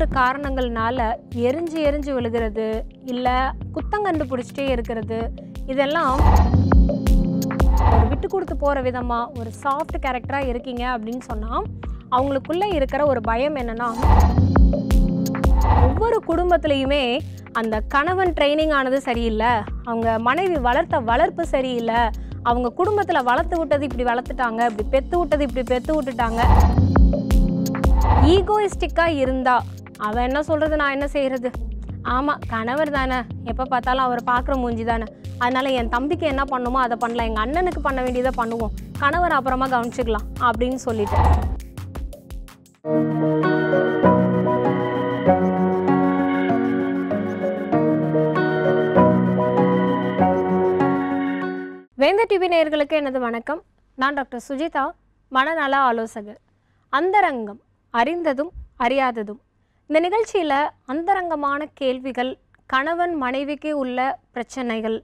ஒரு காரணங்கள்னால எரிஞ்சு எரிஞ்சு விழுகிறது இல்லை குத்தம் கண்டுபிடிச்சிட்டே இருக்கிறது இதெல்லாம் ஒரு விட்டு கொடுத்து போகிற விதமாக ஒரு சாஃப்ட் கேரக்டராக இருக்கீங்க அப்படின்னு சொன்னால் அவங்களுக்குள்ளே இருக்கிற ஒரு பயம் என்னென்னா ஒவ்வொரு குடும்பத்துலேயுமே அந்த கணவன் ட்ரைனிங் ஆனது சரியில்லை அவங்க மனைவி வளர்த்த வளர்ப்பு சரியில்லை அவங்க குடும்பத்தில் வளர்த்து விட்டது இப்படி வளர்த்துட்டாங்க இப்படி பெற்று விட்டது இப்படி பெற்று விட்டுட்டாங்க ஈகோயிஸ்டிக்காக இருந்தால் அவன் என்ன சொல்கிறது நான் என்ன செய்கிறது ஆமாம் கணவர் தானே எப்போ பார்த்தாலும் அவர் பார்க்குற மூஞ்சி தானே அதனால் என் தம்பிக்கு என்ன பண்ணுமோ அதை பண்ணலாம் எங்கள் அண்ணனுக்கு பண்ண வேண்டியதை பண்ணுவோம் கணவர் அப்புறமா கவனிச்சுக்கலாம் அப்படின்னு சொல்லிட்டேன் வேந்த டிவி நேயர்களுக்கு எனது வணக்கம் நான் டாக்டர் சுஜிதா மனநல ஆலோசகர் அந்தரங்கம் அறிந்ததும் அறியாததும் இந்த நிகழ்ச்சியில் அந்தரங்கமான கேள்விகள் கணவன் மனைவிக்கு உள்ள பிரச்சனைகள்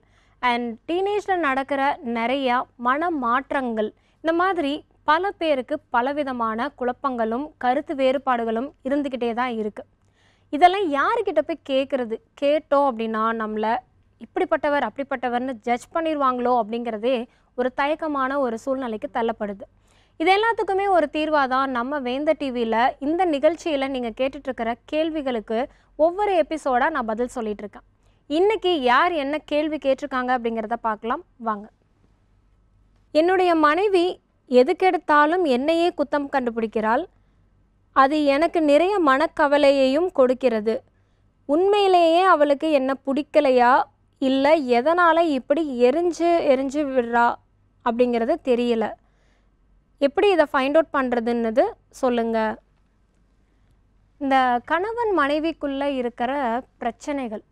அண்ட் டீனேஜில் நடக்கிற நிறையா மன மாற்றங்கள் இந்த மாதிரி பல பேருக்கு பலவிதமான குழப்பங்களும் கருத்து வேறுபாடுகளும் இருந்துக்கிட்டே தான் இருக்குது இதெல்லாம் யாருக்கிட்ட போய் கேட்குறது கேட்டோம் அப்படின்னா நம்மளை இப்படிப்பட்டவர் அப்படிப்பட்டவர்னு ஜட்ஜ் பண்ணிடுவாங்களோ அப்படிங்கிறதே ஒரு தயக்கமான ஒரு சூழ்நிலைக்கு தள்ளப்படுது இது எல்லாத்துக்குமே ஒரு தீர்வாக தான் நம்ம வேந்த டிவியில் இந்த நிகழ்ச்சியில் நீங்கள் கேட்டுட்ருக்கிற கேள்விகளுக்கு ஒவ்வொரு எபிசோடாக நான் பதில் சொல்லிகிட்ருக்கேன் இன்றைக்கி யார் என்ன கேள்வி கேட்டிருக்காங்க அப்படிங்கிறத பார்க்கலாம் வாங்க என்னுடைய மனைவி எதுக்கெடுத்தாலும் என்னையே குத்தம் கண்டுபிடிக்கிறாள் அது எனக்கு நிறைய மனக்கவலையையும் கொடுக்கிறது உண்மையிலேயே அவளுக்கு என்ன பிடிக்கலையா இல்லை எதனால் இப்படி எரிஞ்சு எரிஞ்சு விடுறா அப்படிங்கிறது தெரியலை எப்படி இதை ஃபைண்ட் அவுட் பண்ணுறதுன்னது சொல்லுங்கள் இந்த கணவன் மனைவிக்குள்ளே இருக்கிற பிரச்சனைகள்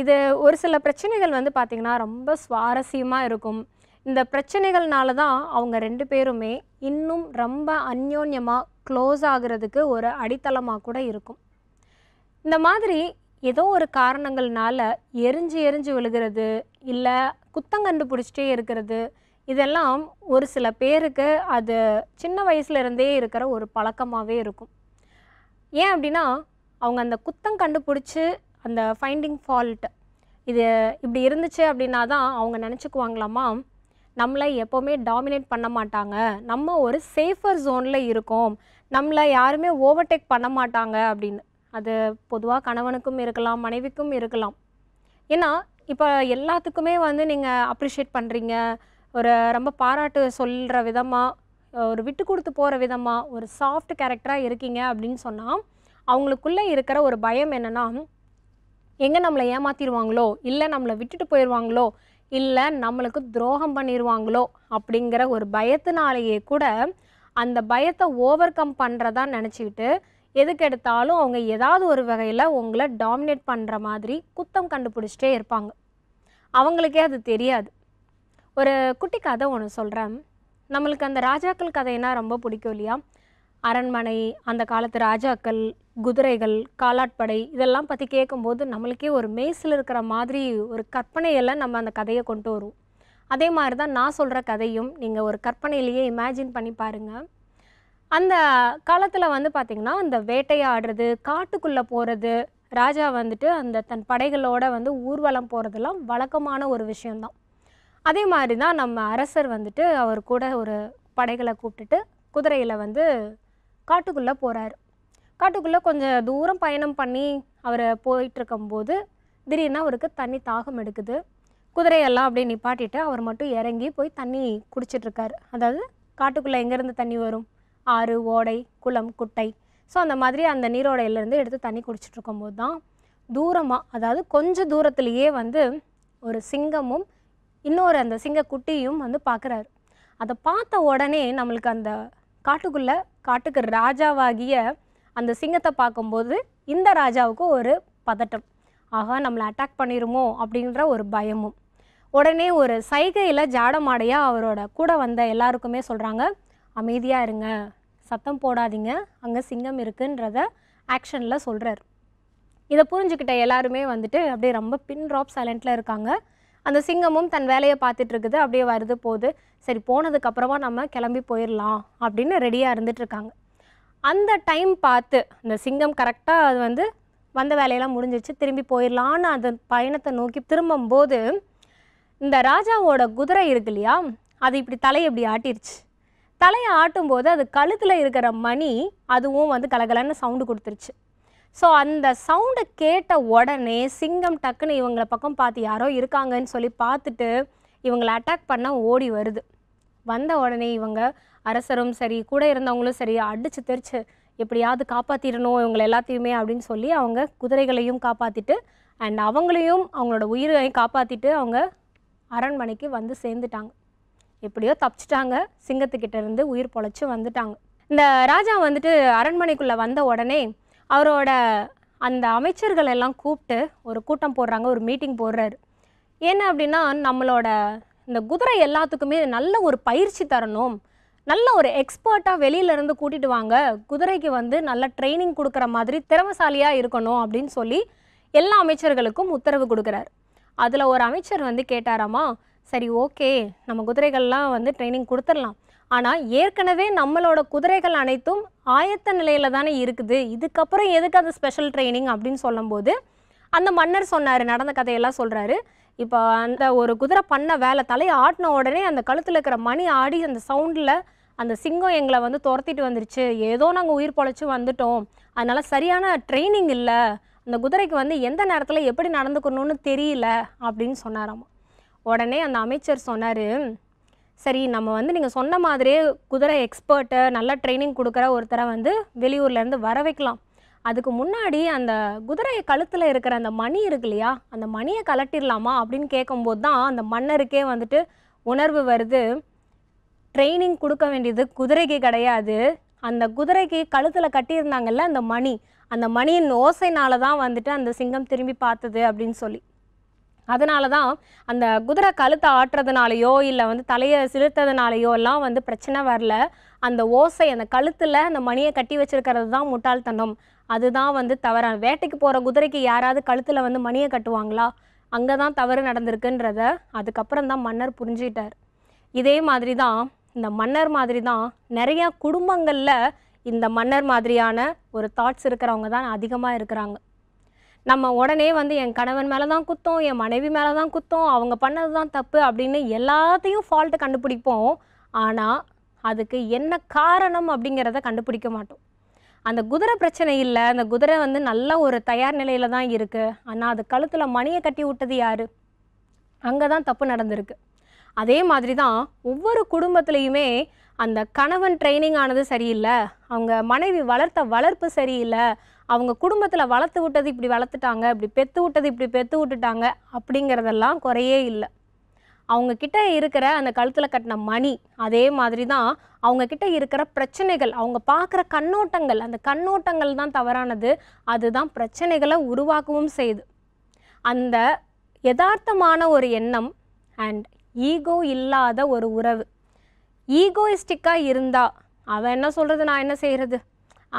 இது ஒரு சில பிரச்சனைகள் வந்து பார்த்திங்கன்னா ரொம்ப சுவாரஸ்யமாக இருக்கும் இந்த பிரச்சனைகள்னால தான் அவங்க ரெண்டு பேருமே இன்னும் ரொம்ப அந்யோன்யமாக க்ளோஸ் ஆகிறதுக்கு ஒரு அடித்தளமாக கூட இருக்கும் இந்த மாதிரி ஏதோ ஒரு காரணங்கள்னால எரிஞ்சு எரிஞ்சு விழுகிறது இல்லை குத்தம் கண்டுபிடிச்சிட்டே இருக்கிறது இதெல்லாம் ஒரு சில பேருக்கு அது சின்ன வயசுலேருந்தே இருக்கிற ஒரு பழக்கமாகவே இருக்கும் ஏன் அப்படின்னா அவங்க அந்த குத்தம் கண்டுபிடிச்சி அந்த ஃபைண்டிங் ஃபால்ட் இது இப்படி இருந்துச்சு அப்படின்னா தான் அவங்க நினச்சிக்குவாங்களாமா நம்மளை எப்போவுமே டாமினேட் பண்ண மாட்டாங்க நம்ம ஒரு சேஃபர் ஜோனில் இருக்கோம் நம்மளை யாருமே ஓவர்டேக் பண்ண மாட்டாங்க அப்படின்னு அது பொதுவாக கணவனுக்கும் இருக்கலாம் மனைவிக்கும் இருக்கலாம் ஏன்னா இப்போ எல்லாத்துக்குமே வந்து நீங்கள் அப்ரிஷியேட் பண்ணுறீங்க ஒரு ரொம்ப பாராட்டு சொல்கிற விதமாக ஒரு விட்டு கொடுத்து போகிற விதமாக ஒரு சாஃப்ட் கேரக்டராக இருக்கீங்க அப்படின்னு சொன்னால் அவங்களுக்குள்ளே இருக்கிற ஒரு பயம் என்னென்னா எங்கே நம்மளை ஏமாற்றிடுவாங்களோ இல்லை நம்மளை விட்டுட்டு போயிடுவாங்களோ இல்லை நம்மளுக்கு துரோகம் பண்ணிடுவாங்களோ அப்படிங்கிற ஒரு பயத்தினாலேயே கூட அந்த பயத்தை ஓவர் கம் பண்ணுறதா நினச்சிக்கிட்டு எதுக்கு எடுத்தாலும் அவங்க ஏதாவது ஒரு வகையில் உங்களை டாமினேட் பண்ணுற மாதிரி குத்தம் கண்டுபிடிச்சிட்டே இருப்பாங்க அவங்களுக்கே அது தெரியாது ஒரு குட்டி கதை ஒன்று சொல்கிறேன் நம்மளுக்கு அந்த ராஜாக்கள் கதைனா ரொம்ப பிடிக்கும் இல்லையா அரண்மனை அந்த காலத்து ராஜாக்கள் குதிரைகள் காலாட்படை இதெல்லாம் பற்றி கேட்கும்போது நம்மளுக்கே ஒரு மேய்ஸில் இருக்கிற மாதிரி ஒரு கற்பனையெல்லாம் நம்ம அந்த கதையை கொண்டு வரும் அதே மாதிரி தான் நான் சொல்கிற கதையும் நீங்கள் ஒரு கற்பனையிலேயே இமேஜின் பண்ணி பாருங்கள் அந்த காலத்தில் வந்து பார்த்திங்கன்னா அந்த வேட்டையாடுறது காட்டுக்குள்ளே போகிறது ராஜா வந்துட்டு அந்த தன் படைகளோடு வந்து ஊர்வலம் போகிறதெல்லாம் வழக்கமான ஒரு விஷயந்தான் அதே மாதிரி தான் நம்ம அரசர் வந்துட்டு அவர் கூட ஒரு படைகளை கூப்பிட்டுட்டு குதிரையில் வந்து காட்டுக்குள்ளே போகிறார் காட்டுக்குள்ளே கொஞ்சம் தூரம் பயணம் பண்ணி அவர் போயிட்டுருக்கும்போது திடீர்னு அவருக்கு தண்ணி தாகம் எடுக்குது குதிரையெல்லாம் அப்படியே நிப்பாட்டிட்டு அவர் மட்டும் இறங்கி போய் தண்ணி குடிச்சிட்ருக்கார் அதாவது காட்டுக்குள்ளே எங்கேருந்து தண்ணி வரும் ஆறு ஓடை குளம் குட்டை ஸோ அந்த மாதிரி அந்த நீரோடையிலேருந்து எடுத்து தண்ணி போது தான் தூரமாக அதாவது கொஞ்சம் தூரத்துலேயே வந்து ஒரு சிங்கமும் இன்னொரு அந்த சிங்கக்குட்டியும் வந்து பார்க்குறாரு அதை பார்த்த உடனே நம்மளுக்கு அந்த காட்டுக்குள்ளே காட்டுக்கு ராஜாவாகிய அந்த சிங்கத்தை பார்க்கும்போது இந்த ராஜாவுக்கு ஒரு பதட்டம் ஆகா நம்மளை அட்டாக் பண்ணிடுமோ அப்படின்ற ஒரு பயமும் உடனே ஒரு சைகையில் ஜாடமாடையாக அவரோட கூட வந்த எல்லாருக்குமே சொல்கிறாங்க அமைதியாக இருங்க சத்தம் போடாதீங்க அங்கே சிங்கம் இருக்குன்றத ஆக்ஷனில் சொல்கிறார் இதை புரிஞ்சுக்கிட்ட எல்லாருமே வந்துட்டு அப்படியே ரொம்ப பின் ட்ராப் சைலண்ட்டில் இருக்காங்க அந்த சிங்கமும் தன் வேலையை பார்த்துட்டு இருக்குது அப்படியே வருது போகுது சரி போனதுக்கப்புறமா நம்ம கிளம்பி போயிடலாம் அப்படின்னு ரெடியாக இருக்காங்க அந்த டைம் பார்த்து இந்த சிங்கம் கரெக்டாக அது வந்து வந்த வேலையெல்லாம் முடிஞ்சிச்சு திரும்பி போயிடலான்னு அந்த பயணத்தை நோக்கி திரும்பும்போது இந்த ராஜாவோட குதிரை இருக்கு இல்லையா அது இப்படி தலையை இப்படி ஆட்டிருச்சு தலையை ஆட்டும்போது அது கழுத்தில் இருக்கிற மணி அதுவும் வந்து கலகலன்னு சவுண்டு கொடுத்துருச்சு ஸோ அந்த சவுண்டை கேட்ட உடனே சிங்கம் டக்குன்னு இவங்களை பக்கம் பார்த்து யாரோ இருக்காங்கன்னு சொல்லி பார்த்துட்டு இவங்களை அட்டாக் பண்ண ஓடி வருது வந்த உடனே இவங்க அரசரும் சரி கூட இருந்தவங்களும் சரி அடித்து தெரிச்சு எப்படியாவது காப்பாற்றிடணும் இவங்களை எல்லாத்தையுமே அப்படின்னு சொல்லி அவங்க குதிரைகளையும் காப்பாற்றிட்டு அண்ட் அவங்களையும் அவங்களோட உயிரையும் காப்பாற்றிட்டு அவங்க அரண்மனைக்கு வந்து சேர்ந்துட்டாங்க எப்படியோ தப்பிச்சிட்டாங்க சிங்கத்துக்கிட்டேருந்து உயிர் பொழைச்சி வந்துட்டாங்க இந்த ராஜா வந்துட்டு அரண்மனைக்குள்ளே வந்த உடனே அவரோட அந்த அமைச்சர்கள் எல்லாம் கூப்பிட்டு ஒரு கூட்டம் போடுறாங்க ஒரு மீட்டிங் போடுறாரு என்ன அப்படின்னா நம்மளோட இந்த குதிரை எல்லாத்துக்குமே நல்ல ஒரு பயிற்சி தரணும் நல்ல ஒரு எக்ஸ்பர்ட்டாக வெளியிலேருந்து கூட்டிகிட்டு வாங்க குதிரைக்கு வந்து நல்ல ட்ரைனிங் கொடுக்குற மாதிரி திறமசாலியாக இருக்கணும் அப்படின்னு சொல்லி எல்லா அமைச்சர்களுக்கும் உத்தரவு கொடுக்குறாரு அதில் ஒரு அமைச்சர் வந்து கேட்டாராமா சரி ஓகே நம்ம குதிரைகள்லாம் வந்து ட்ரைனிங் கொடுத்துடலாம் ஆனால் ஏற்கனவே நம்மளோட குதிரைகள் அனைத்தும் ஆயத்த நிலையில் தானே இருக்குது இதுக்கப்புறம் எதுக்கு அந்த ஸ்பெஷல் ட்ரைனிங் அப்படின்னு சொல்லும்போது அந்த மன்னர் சொன்னார் நடந்த கதையெல்லாம் சொல்கிறாரு இப்போ அந்த ஒரு குதிரை பண்ண வேலை தலையை ஆட்டின உடனே அந்த கழுத்தில் இருக்கிற மணி ஆடி அந்த சவுண்டில் அந்த சிங்கம் எங்களை வந்து துரத்திட்டு வந்துருச்சு ஏதோ நாங்கள் உயிர் பொழைச்சி வந்துட்டோம் அதனால் சரியான ட்ரைனிங் இல்லை அந்த குதிரைக்கு வந்து எந்த நேரத்தில் எப்படி நடந்துக்கணும்னு தெரியல அப்படின்னு சொன்னாராம் உடனே அந்த அமைச்சர் சொன்னார் சரி நம்ம வந்து நீங்கள் சொன்ன மாதிரியே குதிரை எக்ஸ்பர்ட்டு நல்லா ட்ரைனிங் கொடுக்குற ஒருத்தரை வந்து வெளியூர்லேருந்து வர வைக்கலாம் அதுக்கு முன்னாடி அந்த குதிரை கழுத்தில் இருக்கிற அந்த மணி இருக்கு இல்லையா அந்த மணியை கலட்டிடலாமா அப்படின்னு கேட்கும்போது தான் அந்த மன்னருக்கே வந்துட்டு உணர்வு வருது ட்ரைனிங் கொடுக்க வேண்டியது குதிரைக்கு கிடையாது அந்த குதிரைக்கு கழுத்தில் கட்டியிருந்தாங்கல்ல அந்த மணி அந்த மணியின் ஓசைனால தான் வந்துட்டு அந்த சிங்கம் திரும்பி பார்த்தது அப்படின்னு சொல்லி அதனால தான் அந்த குதிரை கழுத்தை ஆட்டுறதுனாலையோ இல்லை வந்து தலையை சிலிர்த்ததுனாலையோ எல்லாம் வந்து பிரச்சனை வரல அந்த ஓசை அந்த கழுத்தில் அந்த மணியை கட்டி வச்சுருக்கிறது தான் முட்டாள்தனம் அதுதான் வந்து தவறான வேட்டைக்கு போகிற குதிரைக்கு யாராவது கழுத்தில் வந்து மணியை கட்டுவாங்களா அங்கே தான் தவறு நடந்திருக்குன்றத அதுக்கப்புறம் தான் மன்னர் புரிஞ்சுக்கிட்டார் இதே மாதிரி தான் இந்த மன்னர் மாதிரி தான் நிறையா குடும்பங்களில் இந்த மன்னர் மாதிரியான ஒரு தாட்ஸ் இருக்கிறவங்க தான் அதிகமாக இருக்கிறாங்க நம்ம உடனே வந்து என் கணவன் மேலே தான் குத்தோம் என் மனைவி மேலே தான் குத்தோம் அவங்க பண்ணது தான் தப்பு அப்படின்னு எல்லாத்தையும் ஃபால்ட்டு கண்டுபிடிப்போம் ஆனால் அதுக்கு என்ன காரணம் அப்படிங்கிறத கண்டுபிடிக்க மாட்டோம் அந்த குதிரை பிரச்சனை இல்லை அந்த குதிரை வந்து நல்ல ஒரு தயார் நிலையில் தான் இருக்குது ஆனால் அது கழுத்தில் மணியை கட்டி விட்டது யார் அங்கே தான் தப்பு நடந்திருக்கு அதே மாதிரி தான் ஒவ்வொரு குடும்பத்துலேயுமே அந்த கணவன் ட்ரைனிங் ஆனது சரியில்லை அவங்க மனைவி வளர்த்த வளர்ப்பு சரியில்லை அவங்க குடும்பத்தில் வளர்த்து விட்டது இப்படி வளர்த்துட்டாங்க இப்படி பெற்று விட்டது இப்படி பெற்று விட்டுட்டாங்க அப்படிங்கிறதெல்லாம் குறையே இல்லை அவங்கக்கிட்ட இருக்கிற அந்த கழுத்தில் கட்டின மணி அதே மாதிரி தான் அவங்கக்கிட்ட இருக்கிற பிரச்சனைகள் அவங்க பார்க்குற கண்ணோட்டங்கள் அந்த கண்ணோட்டங்கள் தான் தவறானது அதுதான் பிரச்சனைகளை உருவாக்கவும் செய்யுது அந்த யதார்த்தமான ஒரு எண்ணம் அண்ட் ஈகோ இல்லாத ஒரு உறவு ஈகோயிஸ்டிக்காக இருந்தால் அவன் என்ன சொல்கிறது நான் என்ன செய்கிறது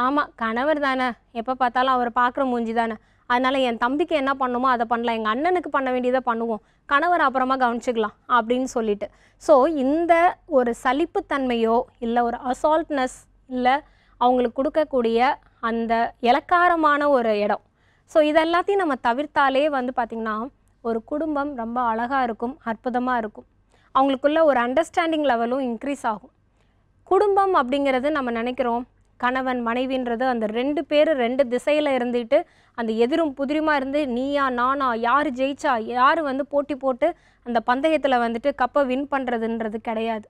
ஆமாம் கணவர் தானே எப்போ பார்த்தாலும் அவர் பார்க்குற மூஞ்சி தானே அதனால் என் தம்பிக்கு என்ன பண்ணுமோ அதை பண்ணலாம் எங்கள் அண்ணனுக்கு பண்ண வேண்டியதை பண்ணுவோம் கணவர் அப்புறமா கவனிச்சிக்கலாம் அப்படின்னு சொல்லிட்டு ஸோ இந்த ஒரு சலிப்புத்தன்மையோ இல்லை ஒரு அசால்ட்னஸ் இல்லை அவங்களுக்கு கொடுக்கக்கூடிய அந்த இலக்காரமான ஒரு இடம் ஸோ இதெல்லாத்தையும் நம்ம தவிர்த்தாலே வந்து பார்த்திங்கன்னா ஒரு குடும்பம் ரொம்ப அழகாக இருக்கும் அற்புதமாக இருக்கும் அவங்களுக்குள்ள ஒரு அண்டர்ஸ்டாண்டிங் லெவலும் இன்க்ரீஸ் ஆகும் குடும்பம் அப்படிங்கிறது நம்ம நினைக்கிறோம் கணவன் மனைவின்றது அந்த ரெண்டு பேர் ரெண்டு திசையில் இருந்துட்டு அந்த எதிரும் புதிரிமா இருந்து நீயா நானா யார் ஜெயிச்சா யார் வந்து போட்டி போட்டு அந்த பந்தயத்தில் வந்துட்டு கப்பை வின் பண்ணுறதுன்றது கிடையாது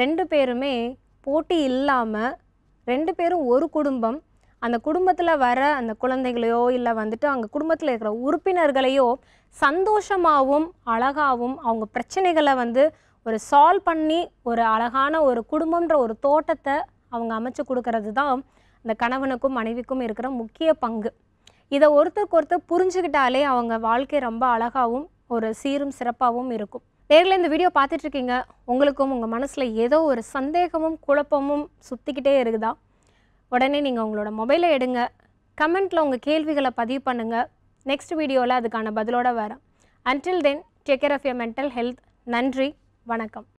ரெண்டு பேருமே போட்டி இல்லாமல் ரெண்டு பேரும் ஒரு குடும்பம் அந்த குடும்பத்தில் வர அந்த குழந்தைகளையோ இல்லை வந்துட்டு அங்கே குடும்பத்தில் இருக்கிற உறுப்பினர்களையோ சந்தோஷமாகவும் அழகாகவும் அவங்க பிரச்சனைகளை வந்து ஒரு சால்வ் பண்ணி ஒரு அழகான ஒரு குடும்பன்ற ஒரு தோட்டத்தை அவங்க அமைச்சு கொடுக்கறது தான் இந்த கணவனுக்கும் மனைவிக்கும் இருக்கிற முக்கிய பங்கு இதை ஒருத்தருக்கு ஒருத்தர் புரிஞ்சுக்கிட்டாலே அவங்க வாழ்க்கை ரொம்ப அழகாகவும் ஒரு சீரும் சிறப்பாகவும் இருக்கும் நேரில் இந்த வீடியோ பார்த்துட்ருக்கீங்க உங்களுக்கும் உங்கள் மனசில் ஏதோ ஒரு சந்தேகமும் குழப்பமும் சுற்றிக்கிட்டே இருக்குதா உடனே நீங்கள் உங்களோட மொபைலை எடுங்க கமெண்ட்டில் உங்கள் கேள்விகளை பதிவு பண்ணுங்கள் நெக்ஸ்ட் வீடியோவில் அதுக்கான பதிலோடு வரேன் until then take care of your mental health நன்றி வணக்கம்